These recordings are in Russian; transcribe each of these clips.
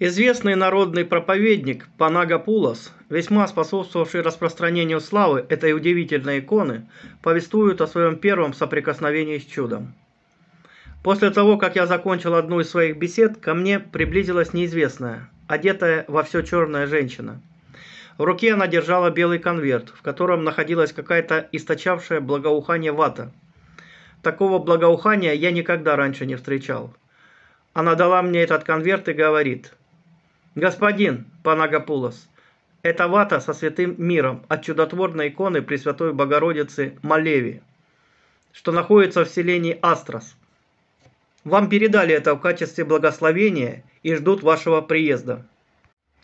Известный народный проповедник Панагапулос, весьма способствовавший распространению славы этой удивительной иконы, повествует о своем первом соприкосновении с чудом. После того, как я закончил одну из своих бесед, ко мне приблизилась неизвестная, одетая во все черная женщина. В руке она держала белый конверт, в котором находилась какая-то источавшая благоухание вата. Такого благоухания я никогда раньше не встречал. Она дала мне этот конверт и говорит – Господин Панагапулос, это вата со святым миром от чудотворной иконы Пресвятой Богородицы Малеви, что находится в селении Астрос. Вам передали это в качестве благословения и ждут вашего приезда.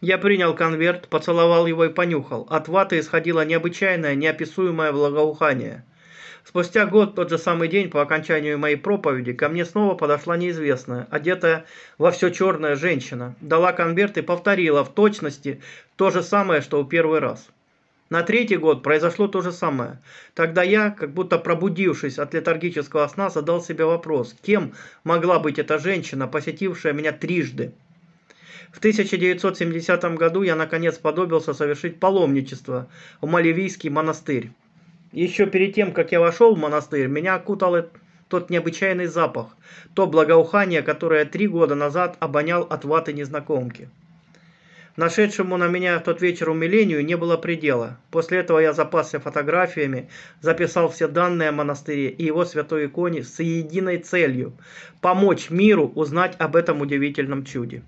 Я принял конверт, поцеловал его и понюхал. От ваты исходило необычайное, неописуемое благоухание – Спустя год, тот же самый день, по окончанию моей проповеди, ко мне снова подошла неизвестная, одетая во все черное женщина, дала конверт и повторила в точности то же самое, что в первый раз. На третий год произошло то же самое. Тогда я, как будто пробудившись от летаргического сна, задал себе вопрос, кем могла быть эта женщина, посетившая меня трижды. В 1970 году я наконец подобился совершить паломничество в Малевийский монастырь еще перед тем, как я вошел в монастырь, меня окутал тот необычайный запах, то благоухание, которое три года назад обонял от ваты незнакомки. Нашедшему на меня в тот вечер умилению не было предела. После этого я запасся фотографиями, записал все данные о монастыре и его святой иконе с единой целью – помочь миру узнать об этом удивительном чуде.